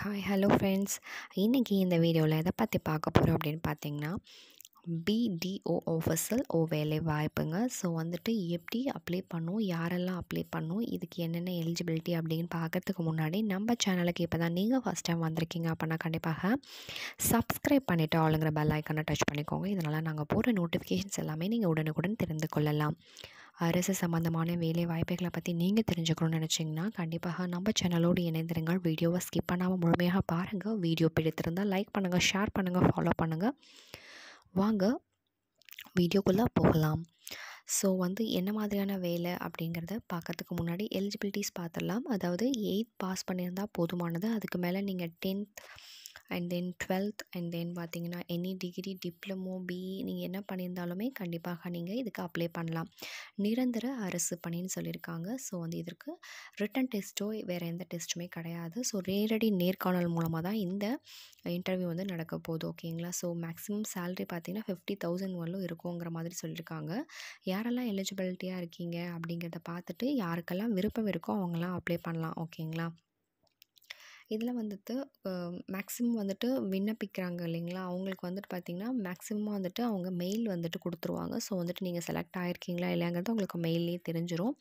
hi hello friends இன்றைக்கி இந்த வீடியோவில் எதை பற்றி பார்க்க போகிறோம் அப்படின்னு பார்த்தீங்கன்னா பிடிஓ ஆஃபீஸில் ஓ வேலை வாய்ப்புங்க ஸோ வந்துட்டு எப்படி அப்ளை பண்ணும் யாரெல்லாம் அப்ளை பண்ணும் இதுக்கு என்னென்ன எலிஜிபிலிட்டி அப்படின்னு பார்க்குறதுக்கு முன்னாடி நம்ம சேனலுக்கு இப்போ தான் நீங்கள் ஃபஸ்ட் டைம் வந்திருக்கீங்க அப்படின்னா கண்டிப்பாக சப்ஸ்கிரைப் பண்ணிவிட்டு ஆளுங்கிற பெல் ஐக்கனை டச் பண்ணிக்கோங்க இதனால் நாங்கள் போகிற நோட்டிஃபிகேஷன்ஸ் எல்லாமே நீங்கள் உடனுக்குடன் தெரிந்து கொள்ளலாம் அரசு சம்மந்தமான வேலை வாய்ப்புகளை பற்றி நீங்கள் தெரிஞ்சுக்கணும்னு நினச்சிங்கன்னா கண்டிப்பாக நம்ம சேனலோடு இணைந்திருங்கள் வீடியோவை ஸ்கிப் பண்ணாமல் முழுமையாக பாருங்கள் வீடியோ பிடித்திருந்தால் லைக் பண்ணுங்கள் ஷேர் பண்ணுங்கள் ஃபாலோ பண்ணுங்கள் வாங்க வீடியோக்குள்ளே போகலாம் ஸோ வந்து என்ன மாதிரியான வேலை அப்படிங்கிறத பார்க்கறதுக்கு முன்னாடி எலிஜிபிலிட்டிஸ் பார்த்துடலாம் அதாவது எயித் பாஸ் பண்ணியிருந்தால் போதுமானது அதுக்கு மேலே நீங்கள் tenth and then twelfth and then பார்த்திங்கன்னா எனி டிகிரி டிப்ளமோ பி நீங்கள் என்ன பண்ணியிருந்தாலுமே கண்டிப்பாக நீங்கள் இதுக்கு அப்ளை பண்ணலாம் நிரந்தர அரசு பணின்னு சொல்லியிருக்காங்க ஸோ வந்து இதற்கு ரிட்டன் டெஸ்ட்டோ வேறு எந்த டெஸ்ட்டுமே கிடையாது ஸோ நேரடி நேர்காணல் மூலமாக தான் இந்த இன்டர்வியூ வந்து நடக்க போகுது ஓகேங்களா ஸோ மேக்ஸிமம் சேலரி பார்த்திங்கன்னா ஃபிஃப்டி தௌசண்ட் வரலும் இருக்குங்கிற மாதிரி சொல்லியிருக்காங்க யாரெல்லாம் எலிஜிபிலிட்டியாக இருக்கீங்க அப்படிங்கிறத பார்த்துட்டு யாருக்கெல்லாம் விருப்பம் இருக்கோ அவங்களாம் அப்ளை பண்ணலாம் ஓகேங்களா இதில் வந்துட்டு மேக்ஸிமம் வந்துட்டு விண்ணப்பிக்கிறாங்க இல்லைங்களா அவங்களுக்கு வந்துட்டு பார்த்திங்கன்னா மேக்ஸிமமாக வந்துட்டு அவங்க மெயில் வந்துட்டு கொடுத்துருவாங்க ஸோ வந்துட்டு நீங்கள் செலக்ட் ஆகிருக்கீங்களா இல்லையாங்கிறது உங்களுக்கு மெயிலே தெரிஞ்சிடும்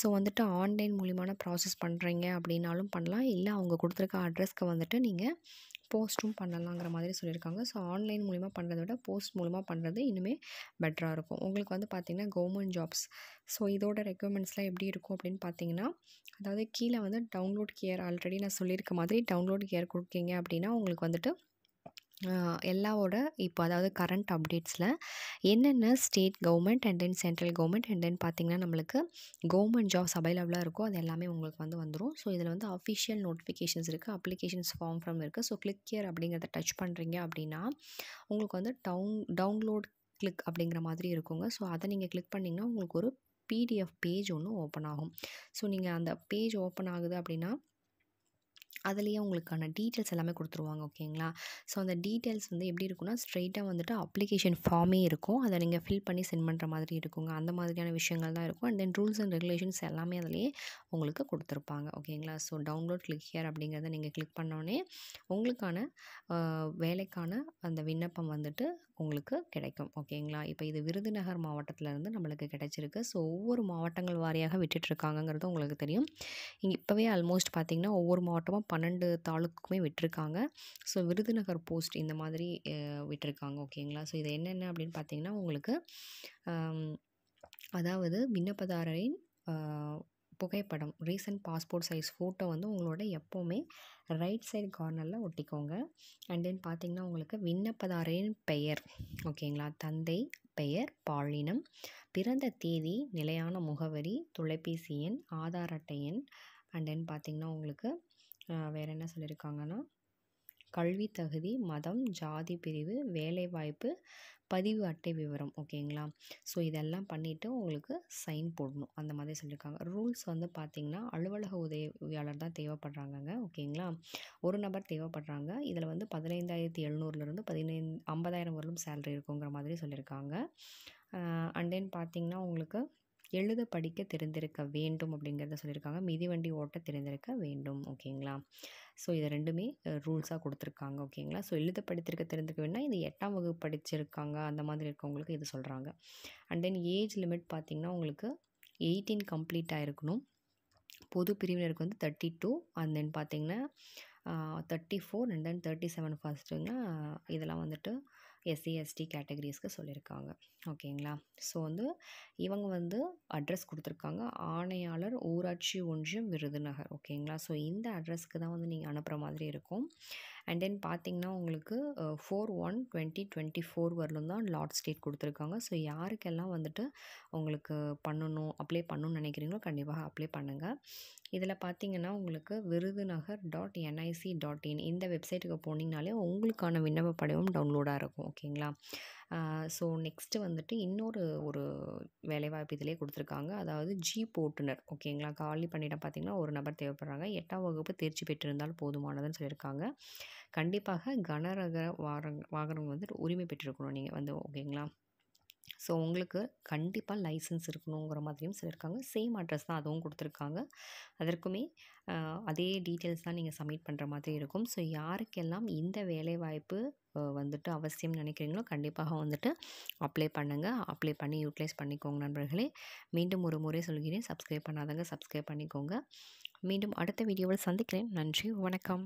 ஸோ வந்துட்டு ஆன்லைன் மூலிமான ப்ராசஸ் பண்ணுறீங்க அப்படின்னாலும் பண்ணலாம் இல்லை அவங்க கொடுத்துருக்க அட்ரஸ்க்கு வந்துட்டு நீங்கள் போஸ்ட்டும் பண்ணலாங்கிற மாதிரி சொல்லியிருக்காங்க ஸோ ஆன்லைன் மூலிமா பண்ணுறத விட போஸ்ட் மூலமாக பண்ணுறது இன்னுமே பெட்டராக இருக்கும் உங்களுக்கு வந்து பார்த்திங்கன்னா கவர்மெண்ட் ஜாப்ஸ் ஸோ இதோட ரெக்குயர்மெண்ட்ஸ்லாம் எப்படி இருக்கும் அப்படின்னு பார்த்தீங்கன்னா அதாவது கீழே வந்து டவுன்லோட் கேர் ஆல்ரெடி நான் சொல்லியிருக்க மாதிரி டவுன்லோட் கேர் கொடுக்கீங்க அப்படின்னா உங்களுக்கு வந்துட்டு எல்லாவோட இப்போ அதாவது கரண்ட் அப்டேட்ஸில் என்னென்ன state government and then central government and then பார்த்திங்கன்னா நம்மளுக்கு கவர்மெண்ட் ஜாப்ஸ் அவைலபிளாக இருக்கோ அது எல்லாமே உங்களுக்கு வந்து வந்துடும் ஸோ இதில் வந்து அஃபிஷியல் நோட்டிஃபிகேஷன்ஸ் இருக்குது அப்ளிகேஷன்ஸ் ஃபார்ம் ஃப்ரம் இருக்குது ஸோ கிளிக் கியர் அப்படிங்கிறத டச் பண்ணுறீங்க அப்படின்னா உங்களுக்கு வந்து டவுன் டவுன்லோட் கிளிக் அப்படிங்கிற மாதிரி இருக்குங்க ஸோ அதை நீங்கள் கிளிக் பண்ணிங்கன்னா உங்களுக்கு ஒரு பிடிஎஃப் பேஜ் ஒன்று ஓப்பன் ஆகும் ஸோ நீங்கள் அந்த பேஜ் ஓப்பன் ஆகுது அப்படின்னா அதுலேயே உங்களுக்கான டீட்டெயில்ஸ் எல்லாமே கொடுத்துருவாங்க ஓகேங்களா ஸோ அந்த டீட்டெயில்ஸ் வந்து எப்படி இருக்குன்னா ஸ்ட்ரெயிட்டாக வந்துட்டு அப்ளிகேஷன் ஃபார்மே இருக்கும் அதை நீங்கள் ஃபில் பண்ணி சென்ட் பண்ணுற மாதிரி இருக்குங்க அந்த மாதிரியான விஷயங்கள் தான் இருக்கும் and then rules and regulations எல்லாமே அதிலேயே உங்களுக்கு கொடுத்துருப்பாங்க ஓகேங்களா ஸோ டவுன்லோட் கிளிக் ஹியர் அப்படிங்கிறத நீங்கள் கிளிக் பண்ணோடனே உங்களுக்கான வேலைக்கான அந்த விண்ணப்பம் வந்துட்டு உங்களுக்கு கிடைக்கும் ஓகேங்களா இப்போ இது விருதுநகர் மாவட்டத்திலேருந்து நம்மளுக்கு கிடைச்சிருக்கு ஸோ ஒவ்வொரு மாவட்டங்கள் வாரியாக இருக்காங்கிறது உங்களுக்கு தெரியும் இங்கே இப்போவே ஆல்மோஸ்ட் பார்த்திங்கன்னா ஒவ்வொரு மாவட்டமும் பன்னெண்டு தாலுக்குமே விட்டிருக்காங்க ஸோ விருதுநகர் போஸ்ட் இந்த மாதிரி விட்டிருக்காங்க ஓகேங்களா ஸோ இது என்னென்ன அப்படின்னு பார்த்தீங்கன்னா உங்களுக்கு அதாவது விண்ணப்பதாரரின் புகைப்படம் ரீசன்ட் பாஸ்போர்ட் சைஸ் ஃபோட்டோ வந்து உங்களோட எப்போவுமே ரைட் சைடு கார்னரில் ஒட்டிக்கோங்க அண்ட் தென் பார்த்திங்கன்னா உங்களுக்கு விண்ணப்பதாரரின் பெயர் ஓகேங்களா தந்தை பெயர் பாலினம் பிறந்த தேதி நிலையான முகவரி தொலைபேசி எண் ஆதார் அட்டை எண் அண்ட் தென் பார்த்தீங்கன்னா உங்களுக்கு வேறு என்ன சொல்லியிருக்காங்கன்னா கல்வி தகுதி மதம் ஜாதி பிரிவு வேலைவாய்ப்பு பதிவு அட்டை விவரம் ஓகேங்களா ஸோ இதெல்லாம் பண்ணிவிட்டு உங்களுக்கு சைன் போடணும் அந்த மாதிரி சொல்லியிருக்காங்க ரூல்ஸ் வந்து பார்த்திங்கன்னா அலுவலக உதவியாளர் தான் தேவைப்படுறாங்கங்க ஓகேங்களா ஒரு நபர் தேவைப்படுறாங்க இதில் வந்து பதினைந்தாயிரத்தி எழுநூறுலேருந்து பதினைந்து ஐம்பதாயிரம் வரலும் சேலரி இருக்குங்கிற மாதிரி சொல்லியிருக்காங்க அண்ட் தென் பார்த்திங்கன்னா உங்களுக்கு எழுத படிக்க தெரிந்திருக்க வேண்டும் அப்படிங்கிறத சொல்லியிருக்காங்க மிதிவண்டி ஓட்ட தெரிந்திருக்க வேண்டும் ஓகேங்களா ஸோ இதை ரெண்டுமே ரூல்ஸாக கொடுத்துருக்காங்க ஓகேங்களா ஸோ எழுத படித்திருக்க தெரிஞ்சிருக்க வேணால் இது எட்டாம் வகுப்பு படிச்சிருக்காங்க அந்த மாதிரி இருக்கவங்களுக்கு இது சொல்கிறாங்க அண்ட் தென் ஏஜ் லிமிட் பார்த்திங்கன்னா உங்களுக்கு எயிட்டீன் கம்ப்ளீட் ஆகிருக்கணும் பொது பிரிவினருக்கு வந்து தேர்ட்டி டூ அண்ட் தென் பார்த்திங்கன்னா thirty four and then thirty seven ஃபஸ்ட்டுங்கன்னா இதெல்லாம் வந்துட்டு எஸ்சி எஸ்டி கேட்டகரிஸ்க்கு சொல்லியிருக்காங்க ஓகேங்களா ஸோ வந்து இவங்க வந்து அட்ரஸ் கொடுத்துருக்காங்க ஆணையாளர் ஊராட்சி ஒன்றியம் விருதுநகர் ஓகேங்களா ஸோ இந்த அட்ரஸ்க்கு தான் வந்து நீங்கள் அனுப்புகிற மாதிரி இருக்கும் அண்ட் தென் பார்த்திங்கன்னா உங்களுக்கு four one twenty twenty four வரலும் தான் லாட்ஸ் ஸ்டேட் கொடுத்துருக்காங்க ஸோ யாருக்கெல்லாம் வந்துட்டு உங்களுக்கு பண்ணணும் அப்ளை பண்ணணும்னு நினைக்கிறீங்களோ கண்டிப்பாக அப்ளை பண்ணுங்கள் இதில் பார்த்தீங்கன்னா உங்களுக்கு Virudhunagar dot NIC dot in இந்த வெப்சைட்டுக்கு போனீங்கனாலே உங்களுக்கான விண்ணப்ப படிவம் டவுன்லோடாக இருக்கும் ஓகேங்களா ஸோ நெக்ஸ்ட்டு வந்துட்டு இன்னொரு ஒரு வேலைவாய்ப்பு இதிலே கொடுத்துருக்காங்க அதாவது ஜீப் ஓட்டுநர் ஓகேங்களா காலி பண்ணிடம் பார்த்திங்கன்னா ஒரு நபர் தேவைப்படுறாங்க எட்டாம் வகுப்பு தேர்ச்சி பெற்றிருந்தால் போதுமானதுன்னு சொல்லியிருக்காங்க கண்டிப்பாக கனரக வார வாகனம் வந்து உரிமை பெற்றிருக்கணும் நீங்கள் வந்து ஓகேங்களா ஸோ உங்களுக்கு கண்டிப்பாக லைசன்ஸ் இருக்கணுங்கிற மாதிரியும் சொல்லியிருக்காங்க சேம் அட்ரஸ் தான் அதுவும் கொடுத்துருக்காங்க அதற்குமே அதே டீட்டெயில்ஸ் தான் நீங்கள் சப்மிட் பண்ணுற மாதிரி இருக்கும் ஸோ யாருக்கெல்லாம் இந்த வேலைவாய்ப்பு வந்துட்டு அவசியம் நினைக்கிறீங்களோ கண்டிப்பாக வந்துட்டு அப்ளை பண்ணுங்கள் அப்ளை பண்ணி யூட்டிலைஸ் பண்ணிக்கோங்க நண்பர்களே மீண்டும் ஒரு முறை சொல்கிறேன் சப்ஸ்கிரைப் பண்ணாதாங்க சப்ஸ்கிரைப் பண்ணிக்கோங்க மீண்டும் அடுத்த வீடியோவில் சந்திக்கிறேன் நன்றி வணக்கம்